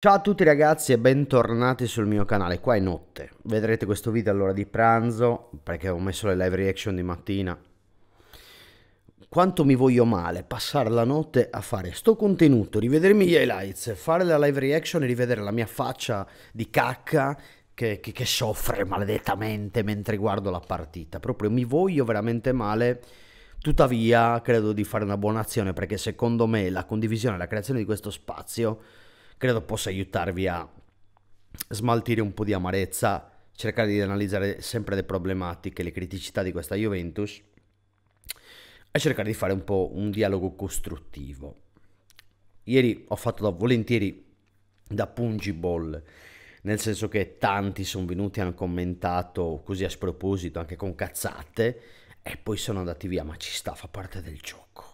Ciao a tutti ragazzi e bentornati sul mio canale, qua è notte, vedrete questo video all'ora di pranzo perché ho messo le live reaction di mattina quanto mi voglio male passare la notte a fare sto contenuto, rivedermi gli highlights, fare la live reaction e rivedere la mia faccia di cacca che, che, che soffre maledettamente mentre guardo la partita, proprio mi voglio veramente male Tuttavia credo di fare una buona azione perché secondo me la condivisione e la creazione di questo spazio credo possa aiutarvi a smaltire un po' di amarezza, cercare di analizzare sempre le problematiche, le criticità di questa Juventus e cercare di fare un po' un dialogo costruttivo. Ieri ho fatto da, volentieri da pungiball, nel senso che tanti sono venuti e hanno commentato così a sproposito, anche con cazzate, e poi sono andati via, ma ci sta, fa parte del gioco.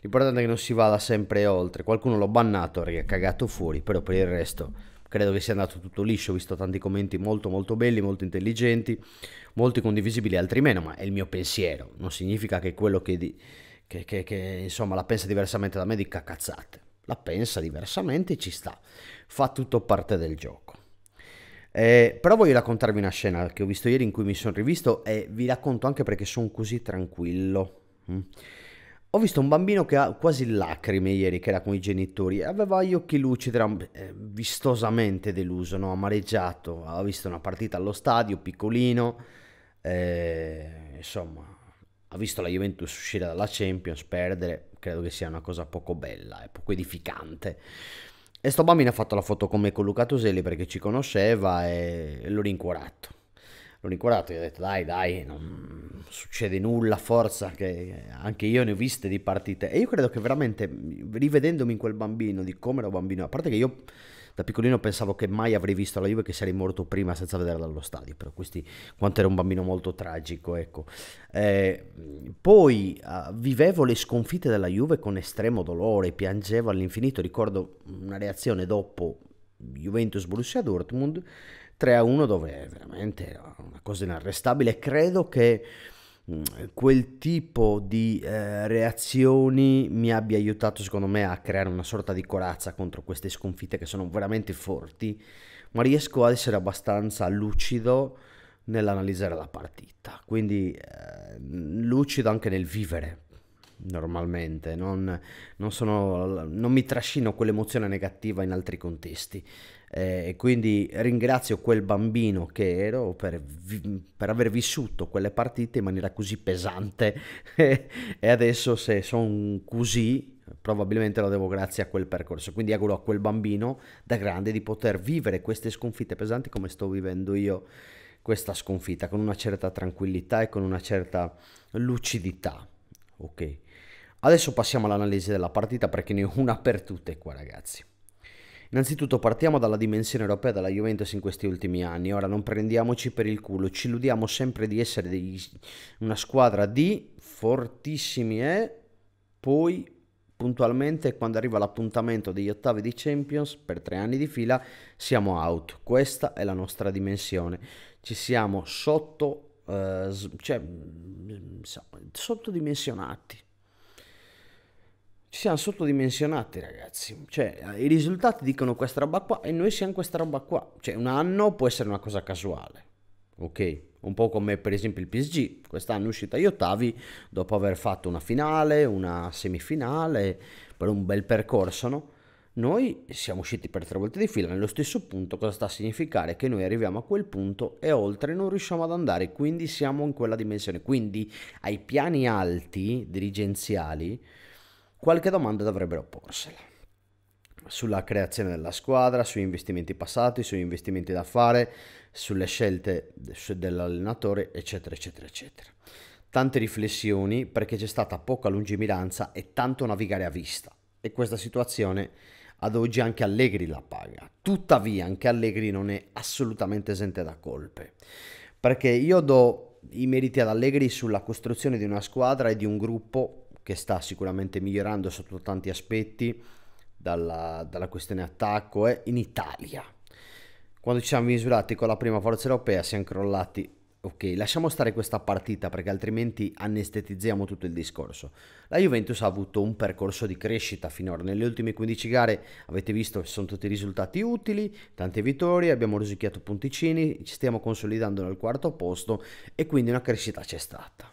L'importante è che non si vada sempre oltre. Qualcuno l'ho bannato, ha cagato fuori, però per il resto credo che sia andato tutto liscio, ho visto tanti commenti molto molto belli, molto intelligenti, molti condivisibili, altri meno, ma è il mio pensiero, non significa che quello che, di, che, che, che insomma la pensa diversamente da me dica cazzate, la pensa diversamente e ci sta, fa tutto parte del gioco. Eh, però voglio raccontarvi una scena che ho visto ieri in cui mi sono rivisto e vi racconto anche perché sono così tranquillo. Mm. Ho visto un bambino che ha quasi lacrime ieri, che era con i genitori, aveva gli occhi lucidi, era eh, vistosamente deluso, no? amareggiato, aveva visto una partita allo stadio, piccolino, eh, insomma, ha visto la Juventus uscire dalla Champions, perdere, credo che sia una cosa poco bella e eh, poco edificante. E sto bambino ha fatto la foto con me con Luca Toselli perché ci conosceva e l'ho rincuorato l'ho inquadrato gli ho detto dai dai non succede nulla forza che anche io ne ho viste di partite e io credo che veramente rivedendomi in quel bambino di come ero bambino a parte che io da piccolino pensavo che mai avrei visto la Juve che sarei morto prima senza vederla allo stadio, però questi, quanto era un bambino molto tragico, ecco. Eh, poi uh, vivevo le sconfitte della Juve con estremo dolore, piangevo all'infinito, ricordo una reazione dopo Juventus-Borussia Dortmund, 3 a 1 dove è veramente una cosa inarrestabile. Credo che mm, quel tipo di eh, reazioni mi abbia aiutato secondo me a creare una sorta di corazza contro queste sconfitte che sono veramente forti, ma riesco ad essere abbastanza lucido nell'analizzare la partita, quindi eh, lucido anche nel vivere normalmente, non, non, sono, non mi trascino quell'emozione negativa in altri contesti. Eh, quindi ringrazio quel bambino che ero per, vi, per, aver vissuto quelle partite in maniera così pesante e adesso se sono così probabilmente lo devo grazie a quel percorso quindi auguro a quel bambino da grande di poter vivere queste sconfitte pesanti come sto vivendo io questa sconfitta con una certa tranquillità e con una certa lucidità ok Adesso passiamo all'analisi della partita perché ne ho una per tutte qua ragazzi. Innanzitutto partiamo dalla dimensione europea della Juventus in questi ultimi anni, ora non prendiamoci per il culo, ci illudiamo sempre di essere dei, una squadra di fortissimi e poi puntualmente quando arriva l'appuntamento degli ottavi di Champions per tre anni di fila siamo out, questa è la nostra dimensione, ci siamo sotto, eh, cioè, mm, sotto ci siamo sottodimensionati, ragazzi. Cioè, eh, i risultati dicono questa roba qua e noi siamo questa roba qua. Cioè, un anno può essere una cosa casuale. Ok? Un po' come per esempio il PSG. Quest'anno è uscita agli ottavi dopo aver fatto una finale, una semifinale, per un bel percorso, no? Noi siamo usciti per tre volte di fila nello stesso punto, cosa sta a significare? Che noi arriviamo a quel punto e oltre non riusciamo ad andare, quindi siamo in quella dimensione. Quindi ai piani alti dirigenziali qualche domanda dovrebbero porsela sulla creazione della squadra, sugli investimenti passati, sugli investimenti da fare, sulle scelte dell'allenatore, eccetera, eccetera, eccetera. Tante riflessioni perché c'è stata poca lungimiranza e tanto navigare a vista. E questa situazione ad oggi anche Allegri la paga. Tuttavia anche Allegri non è assolutamente esente da colpe. Perché io do i meriti ad Allegri sulla costruzione di una squadra e di un gruppo che sta sicuramente migliorando sotto tanti aspetti, dalla, dalla questione attacco, è eh, in Italia. Quando ci siamo misurati con la prima forza europea siamo crollati Ok, lasciamo stare questa partita perché altrimenti anestetizziamo tutto il discorso. La Juventus ha avuto un percorso di crescita finora. Nelle ultime 15 gare avete visto che sono tutti risultati utili, tante vittorie, abbiamo rosicchiato punticini, ci stiamo consolidando nel quarto posto e quindi una crescita c'è stata.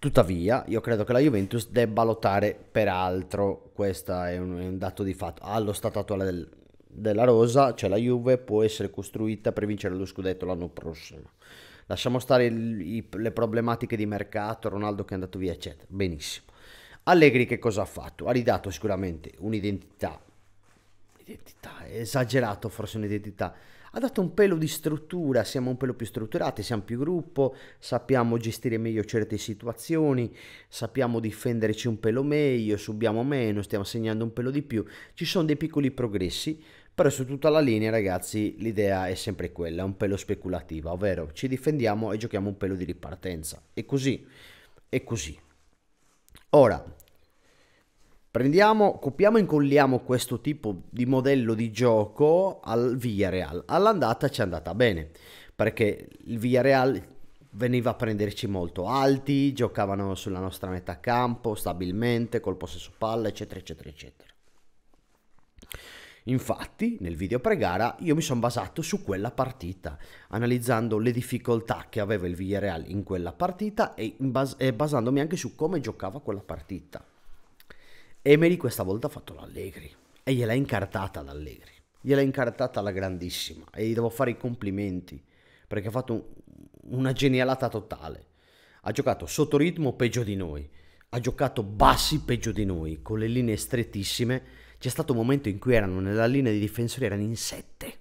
Tuttavia, io credo che la Juventus debba lottare per altro, questo è un, è un dato di fatto. Allo stato attuale del, della rosa, cioè la Juve può essere costruita per vincere lo scudetto l'anno prossimo. Lasciamo stare il, i, le problematiche di mercato, Ronaldo che è andato via, eccetera. Benissimo. Allegri che cosa ha fatto? Ha ridato sicuramente un'identità, esagerato forse un'identità ha dato un pelo di struttura, siamo un pelo più strutturati, siamo più gruppo, sappiamo gestire meglio certe situazioni, sappiamo difenderci un pelo meglio, subiamo meno, stiamo segnando un pelo di più, ci sono dei piccoli progressi, però su tutta la linea ragazzi l'idea è sempre quella, un pelo speculativa, ovvero ci difendiamo e giochiamo un pelo di ripartenza, e così, è così. Ora, Prendiamo, copiamo e incolliamo questo tipo di modello di gioco al Villarreal. All'andata ci è andata bene, perché il Villarreal veniva a prenderci molto alti, giocavano sulla nostra metà campo stabilmente, col possesso palla, eccetera, eccetera, eccetera. Infatti, nel video pre-gara io mi sono basato su quella partita, analizzando le difficoltà che aveva il Villarreal in quella partita e, bas e basandomi anche su come giocava quella partita. Emery questa volta ha fatto l'Allegri e gliel'ha incartata l'Allegri, gliel'ha incartata alla grandissima e gli devo fare i complimenti perché ha fatto un, una genialata totale. Ha giocato sotto ritmo peggio di noi, ha giocato bassi peggio di noi, con le linee strettissime. C'è stato un momento in cui erano nella linea di difensori, erano in sette,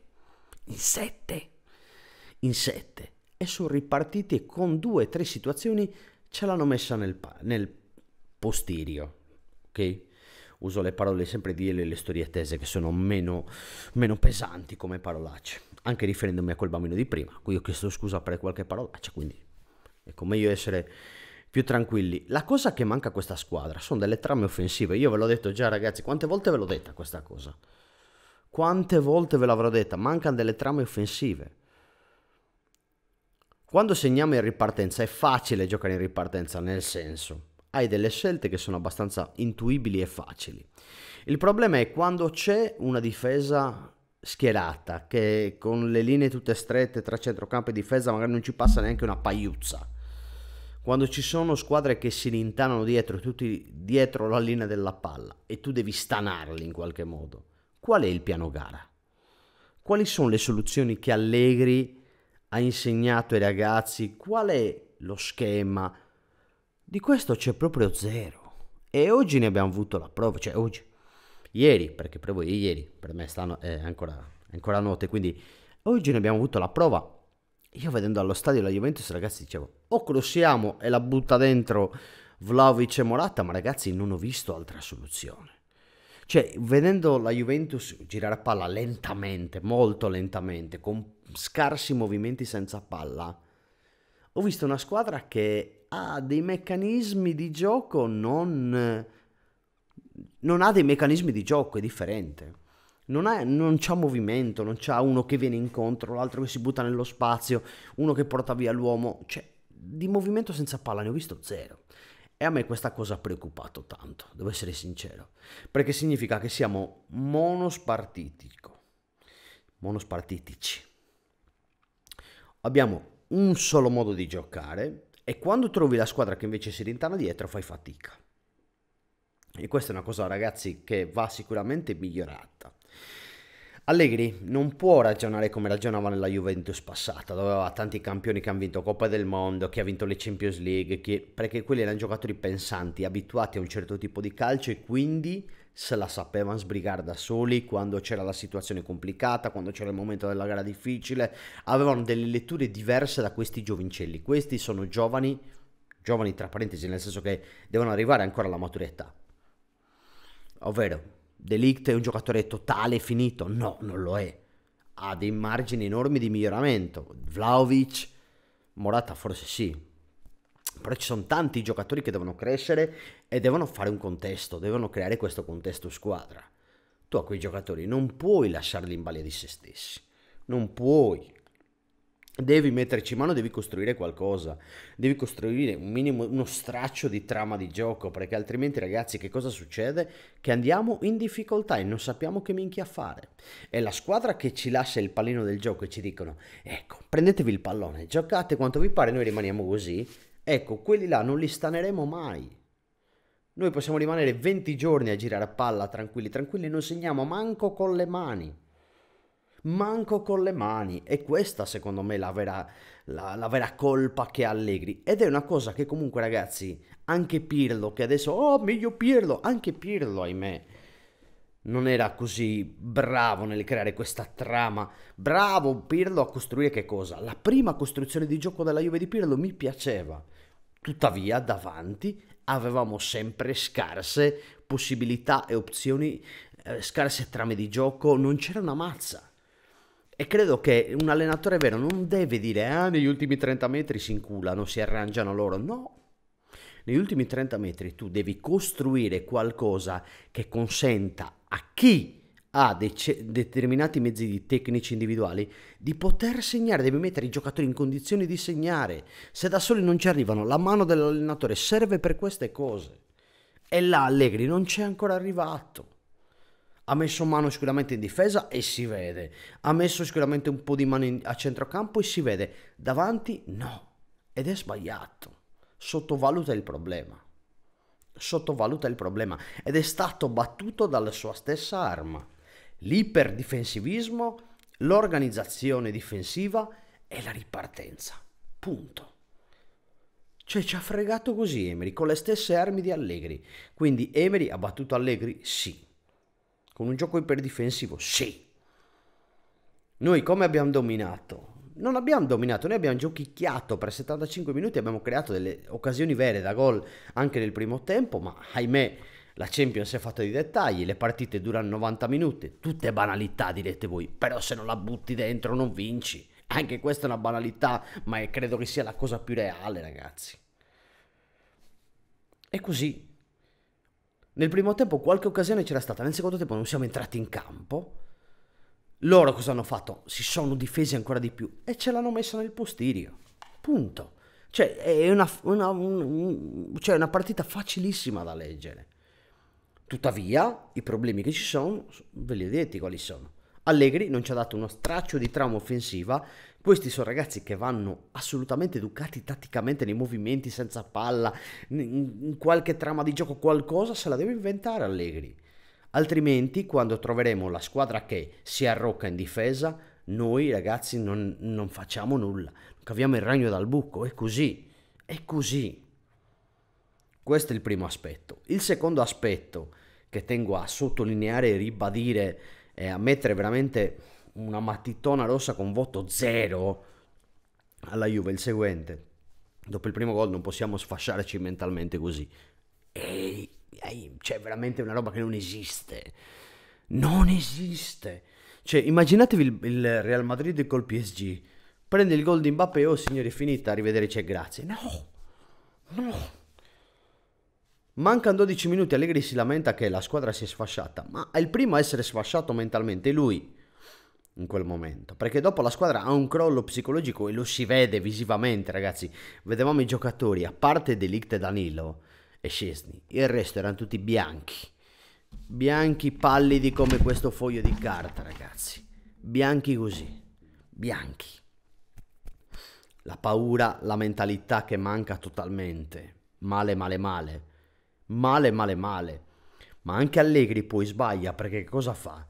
in sette, in sette. E sono ripartiti e con due o tre situazioni ce l'hanno messa nel, nel postirio, ok? uso le parole sempre di Elio le storie tese che sono meno, meno pesanti come parolacce, anche riferendomi a quel bambino di prima, qui ho chiesto scusa per qualche parolaccia, quindi è come io essere più tranquilli. La cosa che manca a questa squadra sono delle trame offensive, io ve l'ho detto già ragazzi, quante volte ve l'ho detta questa cosa? Quante volte ve l'avrò detta? Mancano delle trame offensive. Quando segniamo in ripartenza è facile giocare in ripartenza, nel senso hai delle scelte che sono abbastanza intuibili e facili. Il problema è quando c'è una difesa schierata, che con le linee tutte strette tra centrocampo e difesa magari non ci passa neanche una paiuzza. Quando ci sono squadre che si rintanano dietro, tutti dietro la linea della palla e tu devi stanarli in qualche modo, qual è il piano gara? Quali sono le soluzioni che Allegri ha insegnato ai ragazzi? Qual è lo schema? Di questo c'è proprio zero. E oggi ne abbiamo avuto la prova, cioè oggi, ieri, perché per voi è ieri, per me stanno, è ancora, è ancora notte, quindi oggi ne abbiamo avuto la prova. Io vedendo allo stadio la Juventus, ragazzi, dicevo, o crossiamo e la butta dentro Vlaovic e Morata, ma ragazzi non ho visto altra soluzione. Cioè, vedendo la Juventus girare a palla lentamente, molto lentamente, con scarsi movimenti senza palla, ho visto una squadra che ha dei meccanismi di gioco non... non ha dei meccanismi di gioco, è differente. Non, ha, non c'ha movimento, non c'ha uno che viene incontro, l'altro che si butta nello spazio, uno che porta via l'uomo. Cioè, di movimento senza palla ne ho visto zero. E a me questa cosa ha preoccupato tanto, devo essere sincero. Perché significa che siamo monospartitico. Monospartitici. Abbiamo un solo modo di giocare e quando trovi la squadra che invece si rintana dietro fai fatica. E questa è una cosa, ragazzi, che va sicuramente migliorata. Allegri non può ragionare come ragionava nella Juventus passata, dove aveva tanti campioni che hanno vinto Coppa del Mondo, che ha vinto le Champions League, che, perché quelli erano giocatori pensanti, abituati a un certo tipo di calcio e quindi se la sapevano sbrigare da soli quando c'era la situazione complicata, quando c'era il momento della gara difficile, avevano delle letture diverse da questi giovincelli. Questi sono giovani, giovani tra parentesi, nel senso che devono arrivare ancora alla maturità. Ovvero, Delict è un giocatore totale finito? No, non lo è. Ha dei margini enormi di miglioramento. Vlaovic, Morata forse sì, però ci sono tanti giocatori che devono crescere e devono fare un contesto, devono creare questo contesto squadra. Tu a quei giocatori non puoi lasciarli in balia di se stessi, non puoi. Devi metterci in mano, devi costruire qualcosa, devi costruire un minimo, uno straccio di trama di gioco, perché altrimenti ragazzi che cosa succede? Che andiamo in difficoltà e non sappiamo che minchia fare. È la squadra che ci lascia il pallino del gioco e ci dicono, ecco, prendetevi il pallone, giocate quanto vi pare, noi rimaniamo così, Ecco, quelli là non li staneremo mai. Noi possiamo rimanere 20 giorni a girare a palla tranquilli, tranquilli, non segniamo manco con le mani. Manco con le mani. E questa secondo me è la vera, la, la vera colpa che ha Allegri. Ed è una cosa che comunque ragazzi, anche Pirlo, che adesso, oh meglio Pirlo, anche Pirlo ahimè, non era così bravo nel creare questa trama. Bravo Pirlo a costruire che cosa? La prima costruzione di gioco della Juve di Pirlo mi piaceva. Tuttavia, davanti avevamo sempre scarse possibilità e opzioni, eh, scarse trame di gioco, non c'era una mazza. E credo che un allenatore vero non deve dire, ah, negli ultimi 30 metri si inculano, si arrangiano loro. No, negli ultimi 30 metri tu devi costruire qualcosa che consenta a chi ha dec- determinati mezzi di tecnici individuali di poter segnare, deve mettere i giocatori in condizione di segnare. Se da soli non ci arrivano, la mano dell'allenatore serve per queste cose. E là Allegri non c'è ancora arrivato. Ha messo mano sicuramente in difesa e si vede. Ha messo sicuramente un po' di mano in- a centrocampo e si vede. Davanti no. Ed è sbagliato. Sottovaluta il problema. Sottovaluta il problema ed è stato battuto dalla sua stessa arma l'iperdifensivismo, l'organizzazione difensiva e la ripartenza. Punto. Cioè ci ha fregato così Emery, con le stesse armi di Allegri. Quindi Emery ha battuto Allegri? Sì. Con un gioco iperdifensivo? Sì. Noi come abbiamo dominato? Non abbiamo dominato, noi abbiamo giochicchiato per 75 minuti, abbiamo creato delle occasioni vere da gol anche nel primo tempo, ma ahimè la Champions è fatta di dettagli, le partite durano 90 minuti, tutte banalità direte voi, però se non la butti dentro non vinci. Anche questa è una banalità, ma credo che sia la cosa più reale, ragazzi. È così. Nel primo tempo qualche occasione c'era stata, nel secondo tempo non siamo entrati in campo. Loro cosa hanno fatto? Si sono difesi ancora di più e ce l'hanno messa nel postirio. Punto. Cioè, è una, una, un, cioè, una partita facilissima da leggere. Tuttavia, i problemi che ci sono, ve li ho detti quali sono. Allegri non ci ha dato uno straccio di trama offensiva, questi sono ragazzi che vanno assolutamente educati tatticamente nei movimenti senza palla, in qualche trama di gioco qualcosa se la deve inventare Allegri. Altrimenti, quando troveremo la squadra che si arrocca in difesa, noi ragazzi non, non facciamo nulla, caviamo il ragno dal buco, è così, è così. Questo è il primo aspetto. Il secondo aspetto che tengo a sottolineare e ribadire e a mettere veramente una mattitona rossa con voto zero alla Juve, il seguente. Dopo il primo gol non possiamo sfasciarci mentalmente così. Ehi, ehi, c'è veramente una roba che non esiste. Non esiste. Cioè, immaginatevi il, il Real Madrid col PSG. Prende il gol di Mbappé, oh signori, è finita, arrivederci e grazie. No, no. Mancano 12 minuti, Allegri si lamenta che la squadra si è sfasciata, ma è il primo a essere sfasciato mentalmente lui in quel momento, perché dopo la squadra ha un crollo psicologico e lo si vede visivamente, ragazzi. Vedevamo i giocatori, a parte Delict e Danilo e Scesni, il resto erano tutti bianchi. Bianchi pallidi come questo foglio di carta, ragazzi. Bianchi così, bianchi. La paura, la mentalità che manca totalmente. Male, male, male male male male. Ma anche Allegri poi sbaglia perché cosa fa?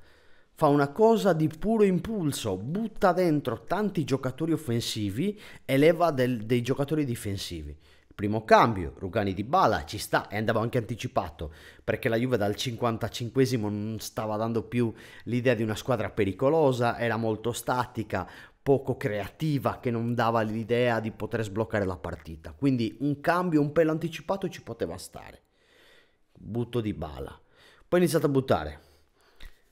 Fa una cosa di puro impulso, butta dentro tanti giocatori offensivi e leva del, dei giocatori difensivi. Primo cambio, Rugani di Bala ci sta e andava anche anticipato perché la Juve dal 55 non stava dando più l'idea di una squadra pericolosa, era molto statica, poco creativa che non dava l'idea di poter sbloccare la partita. Quindi un cambio un pelo anticipato ci poteva stare butto di bala. Poi ho iniziato a buttare.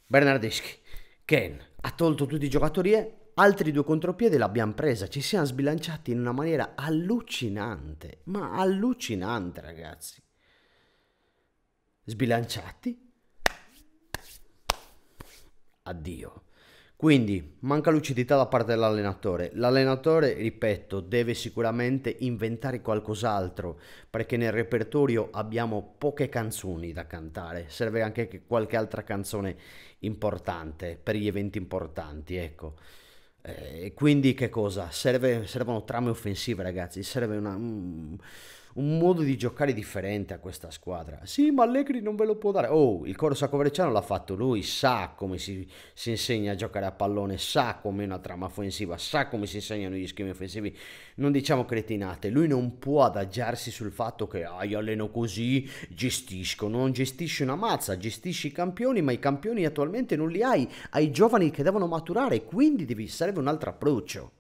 Bernardeschi, Ken, ha tolto tutti i giocatori e altri due contropiedi l'abbiamo presa. Ci siamo sbilanciati in una maniera allucinante, ma allucinante ragazzi. Sbilanciati. Addio. Quindi manca lucidità da parte dell'allenatore. L'allenatore, ripeto, deve sicuramente inventare qualcos'altro perché nel repertorio abbiamo poche canzoni da cantare. Serve anche qualche altra canzone importante per gli eventi importanti, ecco. Eh, e quindi che cosa? Serve, servono trame offensive, ragazzi. Serve una... Mm, un modo di giocare differente a questa squadra. Sì, ma Allegri non ve lo può dare. Oh, il corso a saccoverciano l'ha fatto lui, sa come si, si insegna a giocare a pallone, sa come è una trama offensiva, sa come si insegnano gli schemi offensivi. Non diciamo cretinate, lui non può adagiarsi sul fatto che ah, io alleno così, gestisco, non gestisci una mazza, gestisci i campioni, ma i campioni attualmente non li hai, hai giovani che devono maturare, quindi devi, serve un altro approccio.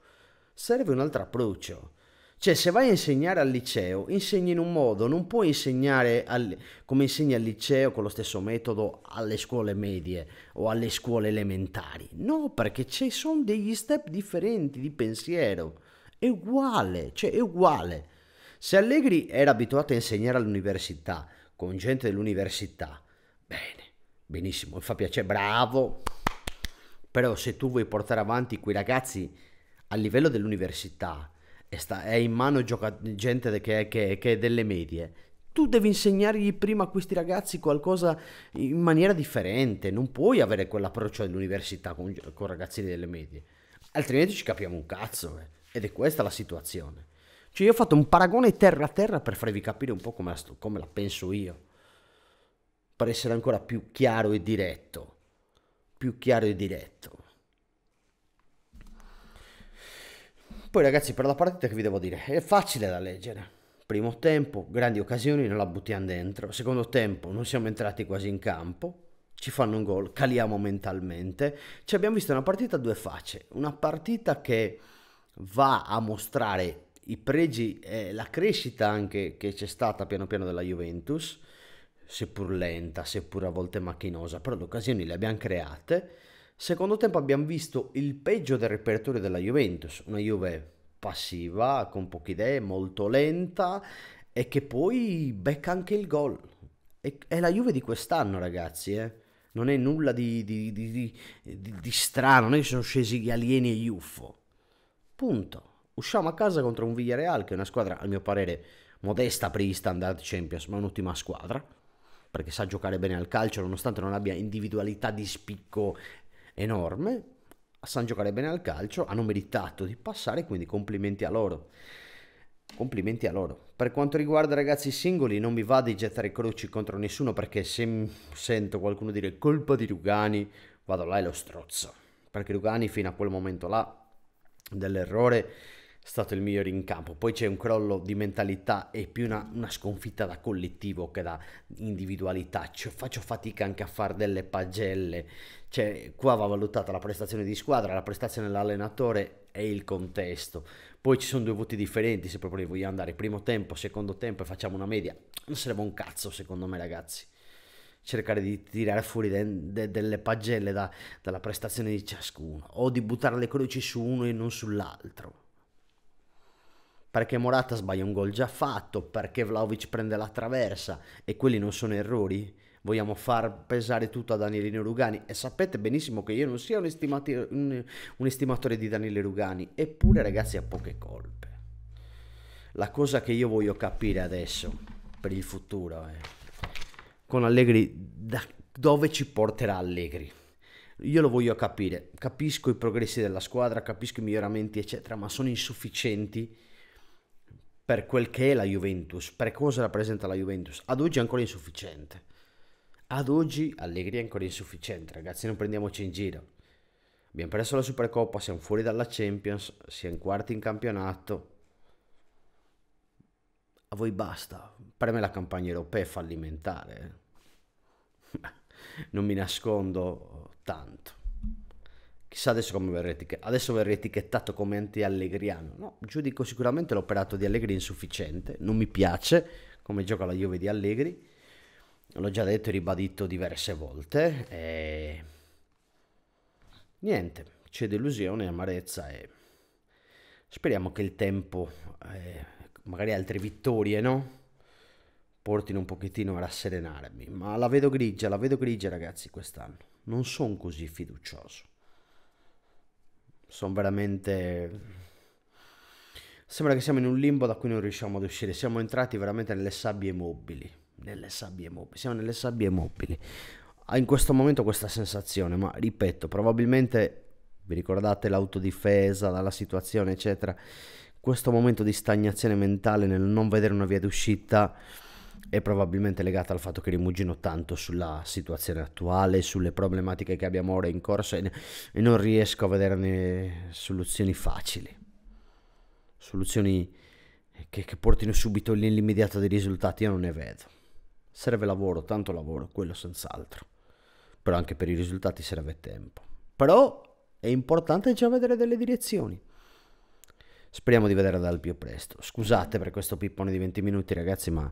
Serve un altro approccio. Cioè, se vai a insegnare al liceo, insegni in un modo, non puoi insegnare al, come insegni al liceo con lo stesso metodo alle scuole medie o alle scuole elementari. No, perché ci sono degli step differenti di pensiero. È uguale, cioè è uguale. Se Allegri era abituato a insegnare all'università, con gente dell'università, bene, benissimo, mi fa piacere, bravo. Però se tu vuoi portare avanti quei ragazzi a livello dell'università, e sta, è in mano gioca- gente che, che, che è delle medie, tu devi insegnargli prima a questi ragazzi qualcosa in maniera differente, non puoi avere quell'approccio dell'università con, con ragazzini delle medie, altrimenti ci capiamo un cazzo, eh. ed è questa la situazione. Cioè io ho fatto un paragone terra a terra per farvi capire un po' come la, sto, come la penso io, per essere ancora più chiaro e diretto, più chiaro e diretto. Poi ragazzi per la partita che vi devo dire, è facile da leggere. Primo tempo, grandi occasioni, non la buttiamo dentro. Secondo tempo, non siamo entrati quasi in campo, ci fanno un gol, caliamo mentalmente. Ci abbiamo visto una partita a due facce, una partita che va a mostrare i pregi e la crescita anche che c'è stata piano piano della Juventus, seppur lenta, seppur a volte macchinosa, però le occasioni le abbiamo create Secondo tempo abbiamo visto il peggio del repertorio della Juventus, una Juve passiva, con poche idee, molto lenta e che poi becca anche il gol. è la Juve di quest'anno ragazzi, eh? non è nulla di, di, di, di strano, non è che sono scesi gli alieni e gli UFO. Punto. Usciamo a casa contro un Villarreal, che è una squadra, a mio parere, modesta per gli standard Champions, ma un'ottima squadra perché sa giocare bene al calcio nonostante non abbia individualità di spicco enorme, sanno giocare bene al calcio, hanno meritato di passare, quindi complimenti a loro. Complimenti a loro. Per quanto riguarda ragazzi singoli, non mi va di gettare croci contro nessuno perché se sento qualcuno dire colpa di Lugani, vado là e lo strozzo. Perché Lugani fino a quel momento là dell'errore stato il migliore in campo. Poi c'è un crollo di mentalità e più una, una sconfitta da collettivo che da individualità. Cioè, faccio fatica anche a fare delle pagelle. Cioè, qua va valutata la prestazione di squadra, la prestazione dell'allenatore e il contesto. Poi ci sono due voti differenti se proprio voglio andare primo tempo, secondo tempo e facciamo una media. Non serve un cazzo secondo me ragazzi cercare di tirare fuori de, de, delle pagelle da, dalla prestazione di ciascuno o di buttare le croci su uno e non sull'altro perché Morata sbaglia un gol già fatto, perché Vlaovic prende la traversa e quelli non sono errori? Vogliamo far pesare tutto a Danilino Rugani e sapete benissimo che io non sia un, un, un estimatore di Daniele Rugani, eppure ragazzi ha poche colpe. La cosa che io voglio capire adesso, per il futuro, è eh, con Allegri, da dove ci porterà Allegri? Io lo voglio capire, capisco i progressi della squadra, capisco i miglioramenti, eccetera, ma sono insufficienti per quel che è la Juventus, per cosa rappresenta la Juventus, ad oggi è ancora insufficiente. Ad oggi Allegri è ancora insufficiente, ragazzi, non prendiamoci in giro. Abbiamo perso la Supercoppa, siamo fuori dalla Champions, siamo quarti in campionato. A voi basta. Per me la campagna europea è fallimentare. Eh. non mi nascondo tanto. Chissà adesso come verrà etichettato. Adesso verrà etichettato come anti-allegriano. No, giudico sicuramente l'operato di Allegri insufficiente. Non mi piace come gioca la Juve di Allegri. L'ho già detto e ribadito diverse volte. E... Niente, c'è delusione, amarezza e speriamo che il tempo, eh, magari altre vittorie, no? Portino un pochettino a rasserenarmi. Ma la vedo grigia, la vedo grigia ragazzi quest'anno. Non sono così fiducioso sono veramente... Sembra che siamo in un limbo da cui non riusciamo ad uscire, siamo entrati veramente nelle sabbie mobili, nelle sabbie mobili, siamo nelle sabbie mobili. Ha In questo momento questa sensazione, ma ripeto, probabilmente vi ricordate l'autodifesa, dalla situazione, eccetera. Questo momento di stagnazione mentale nel non vedere una via d'uscita è probabilmente legata al fatto che rimugino tanto sulla situazione attuale, sulle problematiche che abbiamo ora in corso e, e non riesco a vederne soluzioni facili, soluzioni che, che portino subito nell'immediato dei risultati, io non ne vedo. Serve lavoro, tanto lavoro, quello senz'altro, però anche per i risultati serve tempo. Però è importante già vedere delle direzioni. Speriamo di vederla dal più presto. Scusate per questo pippone di 20 minuti ragazzi, ma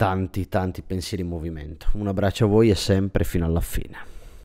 tanti tanti pensieri in movimento. Un abbraccio a voi e sempre fino alla fine.